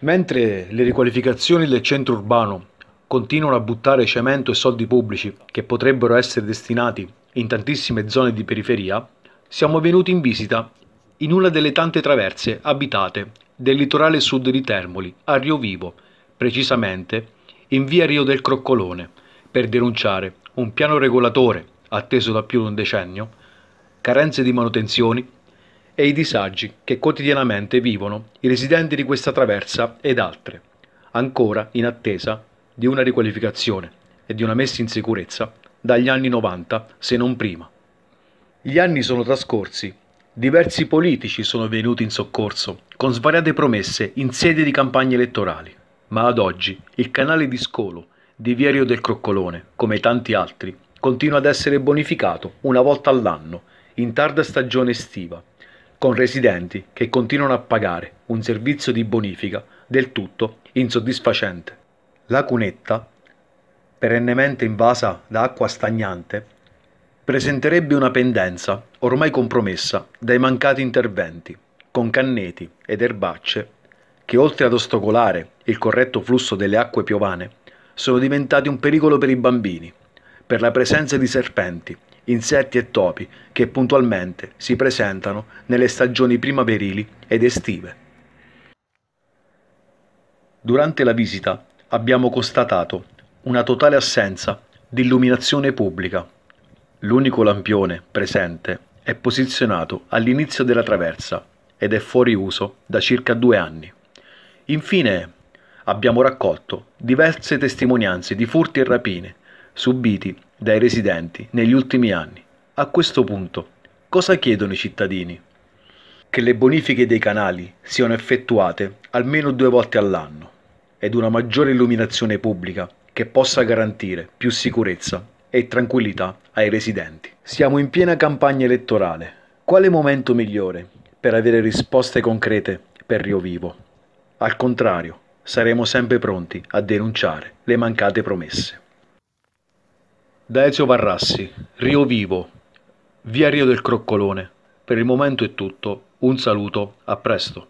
Mentre le riqualificazioni del centro urbano continuano a buttare cemento e soldi pubblici che potrebbero essere destinati in tantissime zone di periferia, siamo venuti in visita in una delle tante traverse abitate del litorale sud di Termoli, a Rio Vivo, precisamente in via Rio del Croccolone, per denunciare un piano regolatore, atteso da più di un decennio, carenze di manutenzioni e i disagi che quotidianamente vivono i residenti di questa traversa ed altre, ancora in attesa di una riqualificazione e di una messa in sicurezza dagli anni 90 se non prima. Gli anni sono trascorsi, diversi politici sono venuti in soccorso con svariate promesse in sede di campagne elettorali, ma ad oggi il canale di scolo di Vierio del Croccolone, come tanti altri, continua ad essere bonificato una volta all'anno, in tarda stagione estiva, con residenti che continuano a pagare un servizio di bonifica del tutto insoddisfacente. La cunetta, perennemente invasa da acqua stagnante, presenterebbe una pendenza ormai compromessa dai mancati interventi, con canneti ed erbacce che oltre ad ostacolare il corretto flusso delle acque piovane, sono diventati un pericolo per i bambini, per la presenza di serpenti insetti e topi che puntualmente si presentano nelle stagioni primaverili ed estive. Durante la visita abbiamo constatato una totale assenza di illuminazione pubblica. L'unico lampione presente è posizionato all'inizio della traversa ed è fuori uso da circa due anni. Infine abbiamo raccolto diverse testimonianze di furti e rapine subiti dai residenti negli ultimi anni. A questo punto, cosa chiedono i cittadini? Che le bonifiche dei canali siano effettuate almeno due volte all'anno ed una maggiore illuminazione pubblica che possa garantire più sicurezza e tranquillità ai residenti. Siamo in piena campagna elettorale. Quale momento migliore per avere risposte concrete per Rio Vivo? Al contrario, saremo sempre pronti a denunciare le mancate promesse. Da Ezio Varrassi, Rio Vivo, via Rio del Croccolone. Per il momento è tutto, un saluto, a presto.